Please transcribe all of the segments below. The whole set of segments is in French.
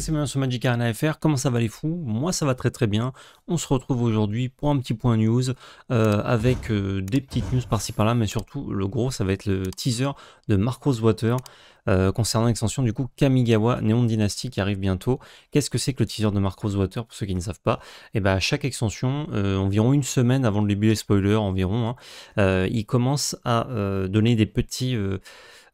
c'est bien sur Magic Arena FR. Comment ça va les fous Moi, ça va très très bien. On se retrouve aujourd'hui pour un petit point news euh, avec euh, des petites news par-ci par-là, mais surtout le gros, ça va être le teaser de Marcos Water euh, concernant l'extension du coup Kamigawa Neon Dynasty qui arrive bientôt. Qu'est-ce que c'est que le teaser de Marcos Water pour ceux qui ne savent pas Et eh bien, bah, chaque extension, environ une semaine avant le début des spoilers, environ, hein, il commence à donner des petits.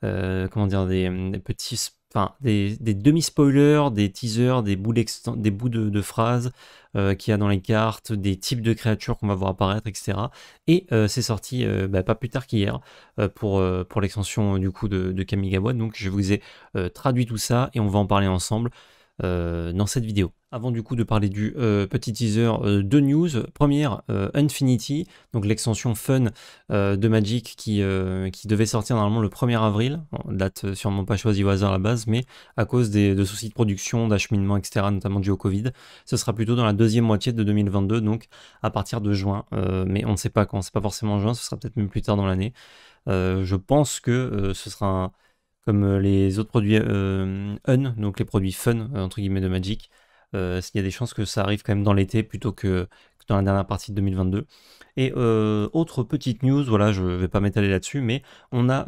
comment dire, des, des petits spoilers des, demi-spoilers, des teasers, des bouts, des bouts de, phrases euh, qu'il y a dans les cartes, des types de créatures qu'on va voir apparaître, etc. Et euh, c'est sorti euh, bah, pas plus tard qu'hier pour, pour l'extension du coup de, de Kamigawa. Donc je vous ai traduit tout ça et on va en parler ensemble. Euh, dans cette vidéo. Avant du coup de parler du euh, petit teaser, euh, de news. Première, Infinity, donc l'extension fun de Magic qui, qui devait sortir normalement le 1er avril, date sûrement pas choisie au hasard à la base, mais à cause des, de soucis de production, d'acheminement, etc., notamment dû au Covid, ce sera plutôt dans la deuxième moitié de 2022, donc à partir de juin, mais on ne sait pas quand, c'est pas forcément juin, ce sera peut-être même plus tard dans l'année. je pense que ce sera un comme euh, les autres produits euh, un, donc les produits fun, euh, entre guillemets, de Magic, s'il il y a des chances que ça arrive quand même dans l'été plutôt que, dans la dernière partie de 2022. Et autre petite news, voilà, je ne vais pas m'étaler là-dessus, mais on a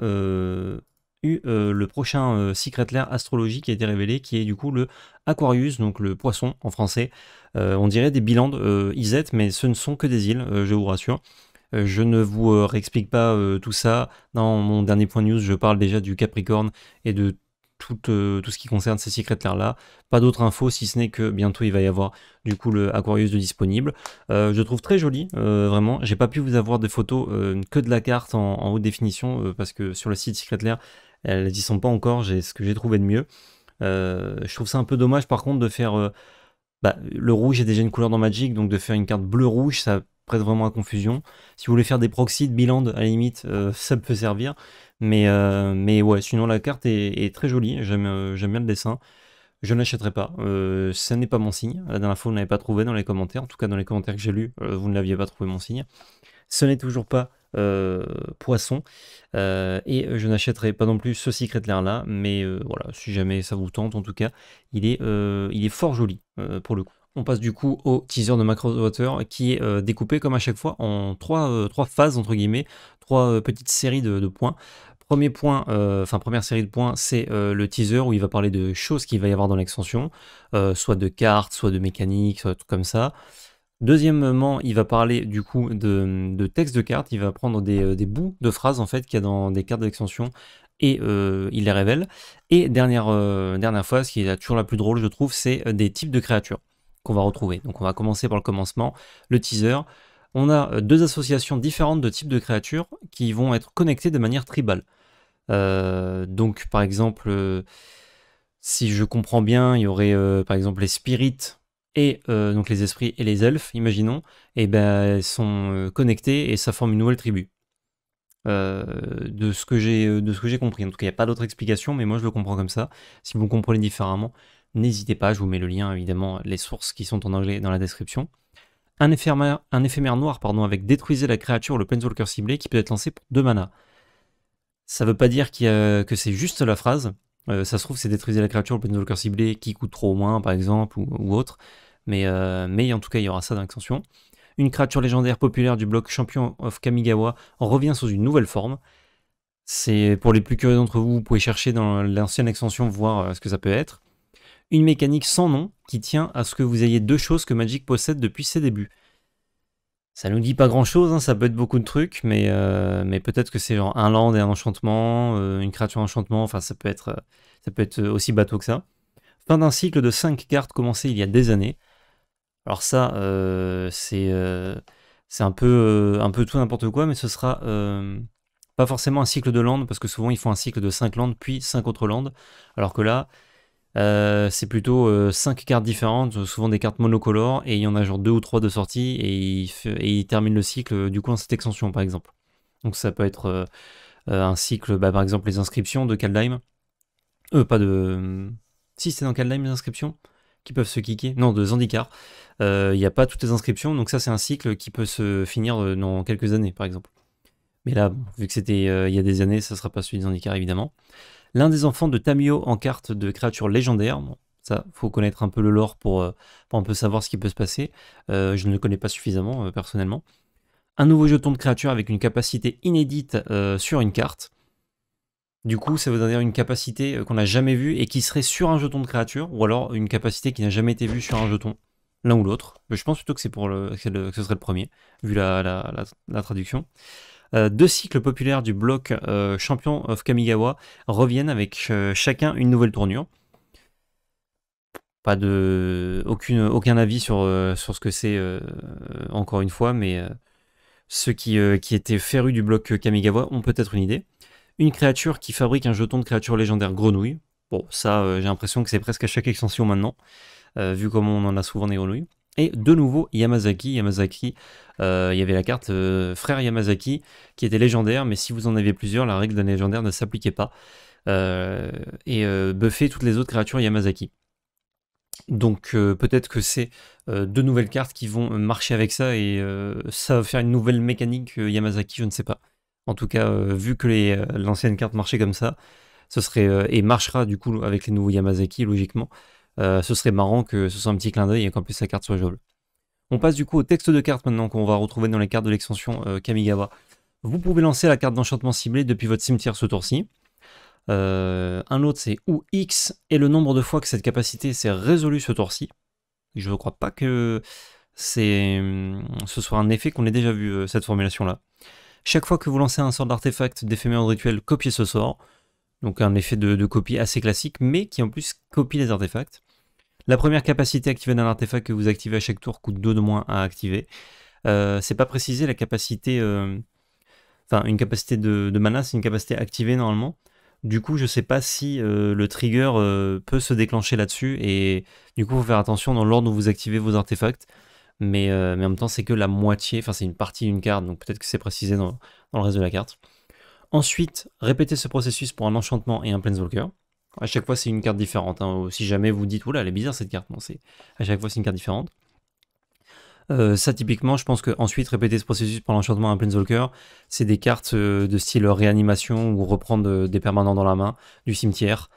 eu le prochain Secret Lair astrologique qui a été révélé, qui est du coup le Aquarius, donc le poisson en français. on dirait des bilans de, mais ce ne sont que des îles, je vous rassure. Euh, je ne vous euh, réexplique pas euh, tout ça. Dans mon dernier point news, je parle déjà du Capricorne et de tout, ce qui concerne ces Secret Lair là. Pas d'autres infos si ce n'est que bientôt il va y avoir du coup le Aquarius de disponible. je trouve très joli, vraiment. vraiment. J'ai pas pu vous avoir des photos que de la carte en, haute définition parce que sur le site Secret Lair, elles n'y sont pas encore. J'ai ce que j'ai trouvé de mieux. je trouve ça un peu dommage par contre de faire. Bah, le rouge est déjà une couleur dans Magic, donc de faire une carte bleu-rouge, ça vraiment à confusion. Si vous voulez faire des proxys de biland, à la limite, euh, ça peut servir. Mais, euh, mais ouais, sinon la carte est, très jolie, euh, j'aime bien le dessin. Je ne l'achèterai pas, ce n'est pas mon signe. La dernière fois, vous n'avez pas trouvé dans les commentaires, en tout cas dans les commentaires que j'ai lus, vous ne l'aviez pas trouvé mon signe. Ce n'est toujours pas poisson. et je n'achèterai pas non plus ce Secret Lair là, mais voilà, si jamais ça vous tente, en tout cas, il est, il est fort joli pour le coup. On passe du coup au teaser de Macro Water qui est euh, découpé comme à chaque fois en trois, euh, trois phases entre guillemets, trois euh, petites séries de, points. Premier point, enfin première série de points, c'est le teaser où il va parler de choses qu'il va y avoir dans l'extension, soit de cartes, soit de mécaniques, soit de comme ça. Deuxièmement, il va parler du coup de, de texte de cartes, il va prendre des, bouts de phrases en fait qu'il y a dans des cartes d'extension et il les révèle. Et dernière, dernière fois, ce qui est toujours la plus drôle, je trouve, c'est des types de créatures va retrouver. Donc on va commencer par le commencement, le teaser. On a euh, deux associations différentes de types de créatures qui vont être connectées de manière tribale. Euh, donc par exemple, euh, si je comprends bien, il y aurait par exemple les spirits et donc les esprits et les elfes, imaginons, et eh ben sont connectés et ça forme une nouvelle tribu. de ce que j'ai de ce que j'ai compris. En tout cas, il n'y a pas d'autre explication, mais moi je le comprends comme ça. Si vous comprenez différemment, n'hésitez pas, je vous mets le lien évidemment, les sources qui sont en anglais dans la description. Un éphémère, noir pardon, avec détruisez la créature le Planeswalker ciblé qui peut être lancé pour 2 mana. Ça ne veut pas dire que c'est juste la phrase. Euh, ça se trouve, c'est détruisez la créature le Planeswalker ciblé qui coûte trop moins par exemple ou, autre. Mais, euh, mais, en tout cas, il y aura ça dans l'extension. Une créature légendaire populaire du bloc Champion of Kamigawa revient sous une nouvelle forme. C'est pour les plus curieux d'entre vous, vous pouvez chercher dans l'ancienne extension voir euh, ce que ça peut être. Une mécanique sans nom qui tient à ce que vous ayez deux choses que Magic possède depuis ses débuts. Ça nous dit pas grand chose, hein, ça peut être beaucoup de trucs, mais, euh, mais peut-être que c'est genre un land et un enchantement, euh, une créature enchantement, enfin ça peut être, euh, ça peut être aussi bateau que ça. Fin d'un cycle de 5 cartes commencé il y a des années. Alors ça, c'est un, peu, un peu tout n'importe quoi, mais ce sera pas forcément un cycle de land, parce que souvent il faut un cycle de 5 landes, puis 5 autres landes, alors que là, euh, c'est plutôt euh, cinq 5 cartes différentes, souvent des cartes monocolores, et il y en a genre 2 ou 3 de sortie, et il, termine le cycle euh, du coin cette extension par exemple. Donc ça peut être un cycle, bah, par exemple les inscriptions de Kaldheim. pas de. Si c'est dans Kaldheim les inscriptions qui peuvent se kicker. Non, de Zandikar. Il n'y a pas toutes les inscriptions, donc ça c'est un cycle qui peut se finir dans quelques années par exemple. Mais là, vu que c'était il y a des années, ça sera pas celui de Zandikar évidemment l'un des enfants de Tamio en carte de créature légendaire. ça, faut connaître un peu le lore euh, pour, un peu savoir ce qui peut se passer. Euh, je ne le connais pas suffisamment euh, personnellement. Un nouveau jeton de créature avec une capacité inédite sur une carte. Du coup, ça veut dire une capacité qu'on n'a jamais vue et qui serait sur un jeton de créature, ou alors une capacité qui n'a jamais été vue sur un jeton, l'un ou l'autre. Je pense plutôt que c'est pour ce serait le premier, vu la, la, la traduction. Euh, deux cycles populaires du bloc euh, Champion of Kamigawa reviennent avec euh, chacun une nouvelle tournure pas de aucune, aucun avis sur, sur ce que c'est encore une fois mais ceux qui, qui étaient férus du bloc Kamigawa ont peut-être une idée une créature qui fabrique un jeton de créature légendaire grenouille bon ça j'ai l'impression que c'est presque à chaque extension maintenant vu comment on en a souvent des grenouilles de nouveau Yamazaki. Yamazaki, euh, il y avait la carte euh, frère Yamazaki qui était légendaire, mais si vous en aviez plusieurs, la règle d'un légendaire ne s'appliquait pas. Euh, et buffer toutes les autres créatures Yamazaki. Donc peut-être que c'est deux nouvelles cartes qui vont marcher avec ça et ça va faire une nouvelle mécanique Yamazaki, je ne sais pas. En tout cas, vu que l'ancienne carte marchait comme ça, ce serait et marchera du coup avec les nouveaux Yamazaki logiquement. Euh, ce serait marrant que ce soit un petit clin d'œil et qu'en plus sa carte soit jaune. On passe du coup au texte de carte maintenant qu'on va retrouver dans les cartes de l'extension euh, Kamigawa. Vous pouvez lancer la carte d'enchantement ciblée depuis votre cimetière ce tour-ci. Euh, un autre c'est où X est le nombre de fois que cette capacité s'est résolue ce tour-ci. Je ne crois pas que c'est, hum, ce soit un effet qu'on ait déjà vu cette formulation-là. Chaque fois que vous lancez un sort d'artefact d'éphémère rituel, copiez ce sort. Donc un effet de copie assez classique, mais qui en plus copie les artefacts. La première capacité activée d'un artefact que vous activez à chaque tour coûte 2 de moins à activer. Euh, c'est pas précisé la capacité. Euh, enfin, une capacité de, mana, c'est une capacité activée normalement. Du coup, je sais pas si euh, le trigger peut se déclencher là-dessus. Et du coup, faut faire attention dans l'ordre où vous activez vos artefacts. Mais, en même temps, c'est que la moitié, enfin, c'est une partie d'une carte. Donc peut-être que c'est précisé dans, dans le reste de la carte. Ensuite, répétez ce processus pour un enchantement et un planeswalker. À chaque fois, c'est une carte différente. Hein. Si jamais vous dites, oula, elle est bizarre cette carte, non, c'est à chaque fois, c'est une carte différente. Euh, ça, typiquement, je pense qu'ensuite, répéter ce processus pour l'enchantement à un Planeswalker, c'est des cartes euh, de style réanimation ou reprendre euh, des permanents dans la main du cimetière.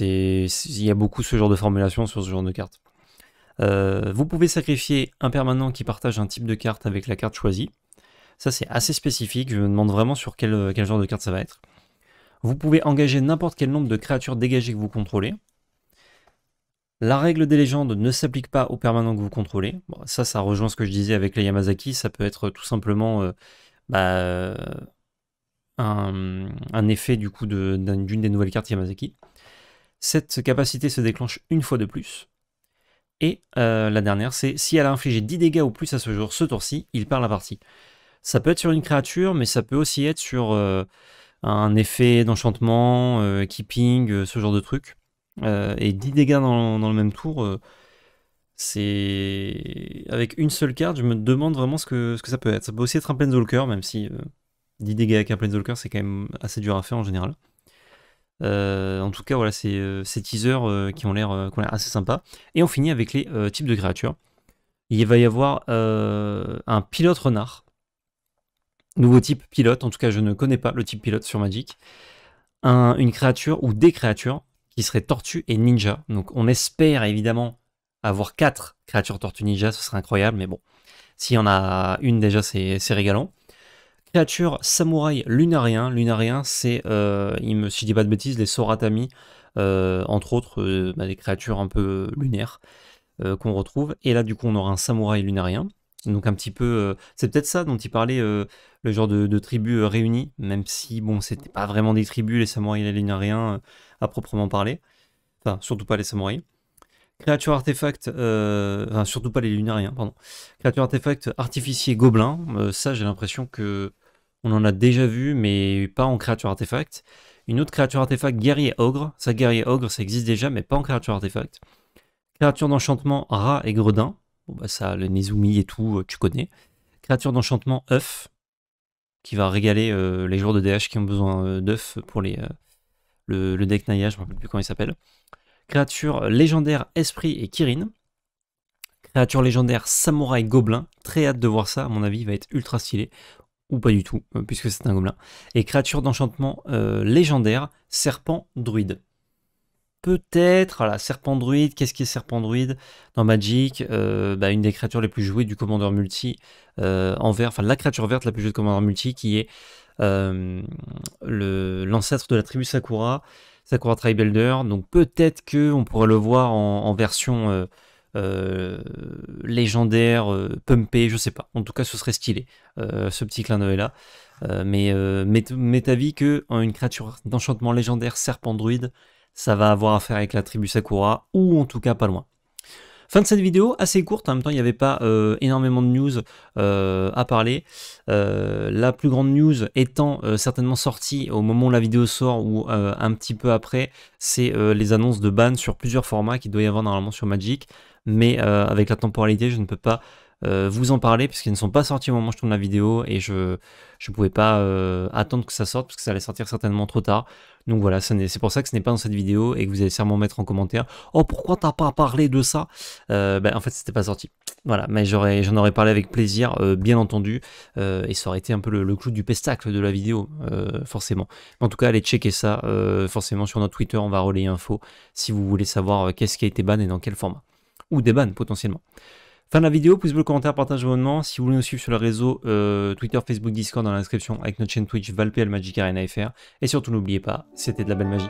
Il y a beaucoup ce genre de formulation sur ce genre de carte. vous pouvez sacrifier un permanent qui partage un type de carte avec la carte choisie. Ça, c'est assez spécifique. Je me demande vraiment sur quel genre de carte ça va être. Vous pouvez engager n'importe quel nombre de créatures dégagées que vous contrôlez. La règle des légendes ne s'applique pas aux permanents que vous contrôlez. ça, ça rejoint ce que je disais avec les Yamazaki. Ça peut être tout simplement euh, bah, un, effet du coup d'une des nouvelles cartes Yamazaki. Cette capacité se déclenche une fois de plus. Et euh, la dernière, c'est si elle a infligé 10 dégâts ou plus à ce jour, ce tour-ci, il perd la partie. Ça peut être sur une créature, mais ça peut aussi être sur, euh, un effet d'enchantement, euh, keeping, euh, ce genre de truc. Euh, et 10 dégâts dans, le même tour, c'est. Avec une seule carte, je me demande vraiment ce que, ce que ça peut être. Ça peut aussi être un Planeswalker, même si 10 dégâts avec un Planeswalker, c'est quand même assez dur à faire en général. en tout cas, voilà, c'est ces teasers qui ont l'air assez sympas. Et on finit avec les types de créatures. Il va y avoir un pilote renard, nouveau type pilote, en tout cas je ne connais pas le type pilote sur Magic, une créature ou des créatures qui seraient tortues et ninja. Donc on espère évidemment avoir quatre créatures tortues ninja, ce serait incroyable, mais bon, s'il y en a une déjà c'est régalant. Créature samouraï lunarien, lunarien c'est, euh, si je dis pas de bêtises, les Soratami, euh, entre autres euh, bah, des créatures un peu lunaires qu'on retrouve, et là du coup on aura un samouraï lunarien. Donc un petit peu, euh, c'est peut-être ça dont il parlait, euh, le genre de, tribus euh, réunies, même si bon, c'était pas vraiment des tribus, les samouraïs et les lunariens à proprement parler. Enfin, surtout pas les samouraïs. Créature artefact, enfin surtout pas les lunariens, pardon. Créature artefact, artificier gobelin, ça j'ai l'impression que on en a déjà vu, mais pas en créature artefact. Une autre créature artefact, guerrier ogre, ça guerrier ogre, ça existe déjà, mais pas en créature artefact. Créature d'enchantement, rat et gredin, Bon, bah ça, le Nezumi et tout, euh, tu connais. Créature d'enchantement, œuf, qui va régaler euh, les joueurs de DH qui ont besoin euh, d'œufs pour les, le, deck Naya, je ne me rappelle plus comment il s'appelle. Créature légendaire, esprit et Kirin. Créature légendaire, samouraï, gobelin. Très hâte de voir ça, à mon avis, il va être ultra stylé. Ou pas du tout, puisque c'est un gobelin. Et créature d'enchantement légendaire, serpent, druide peut-être, la Serpent Druide, qu'est-ce qui est Serpent Druide Dans Magic, euh, bah, une des créatures les plus jouées du commandeur multi euh, en vert, enfin la créature verte la plus jouée du commandeur multi qui est euh, l'ancêtre de la tribu Sakura, Sakura Tribe donc peut-être qu'on pourrait le voir en, version légendaire, pumpée, je sais pas, en tout cas ce serait stylé, ce petit clin d'œil là. mais m'est avis que une créature d'enchantement légendaire serpent druide, ça va avoir à faire avec la tribu Sakura, ou en tout cas pas loin. Fin de cette vidéo, assez courte, en même temps il n'y avait pas euh, énormément de news euh, à parler. Euh, la plus grande news étant certainement sortie au moment où la vidéo sort ou un petit peu après, c'est les annonces de ban sur plusieurs formats qu'il doit y avoir normalement sur Magic. Mais avec la temporalité, je ne peux pas euh, vous en parler parce qu'ils ne sont pas sortis au moment où je tourne la vidéo et je ne pouvais pas euh, attendre que ça sorte parce que ça allait sortir certainement trop tard. Donc voilà, c'est pour ça que ce n'est pas dans cette vidéo et que vous allez sûrement mettre en commentaire « Oh, pourquoi t'as pas parlé de ça euh, ben, En fait, c'était pas sorti. Voilà, mais j'en aurais, parlé avec plaisir, bien entendu, et ça aurait été un peu le, clou du pestacle de la vidéo, forcément. en tout cas, allez checker ça, forcément, sur notre Twitter, on va relayer info, si vous voulez savoir qu'est-ce qui a été ban et dans quel format. Ou des bans, potentiellement. Fin de la vidéo, pouce bleu, commentaire, partage, abonnement. Si vous voulez nous suivre sur le réseau euh, Twitter, Facebook, Discord dans la description avec notre chaîne Twitch ValPL Magic Arena FR. Et surtout, n'oubliez pas, c'était de la belle magie.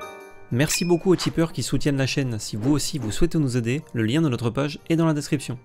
Merci beaucoup aux tipeurs qui soutiennent la chaîne. Si vous aussi vous souhaitez nous aider, le lien de notre page est dans la description.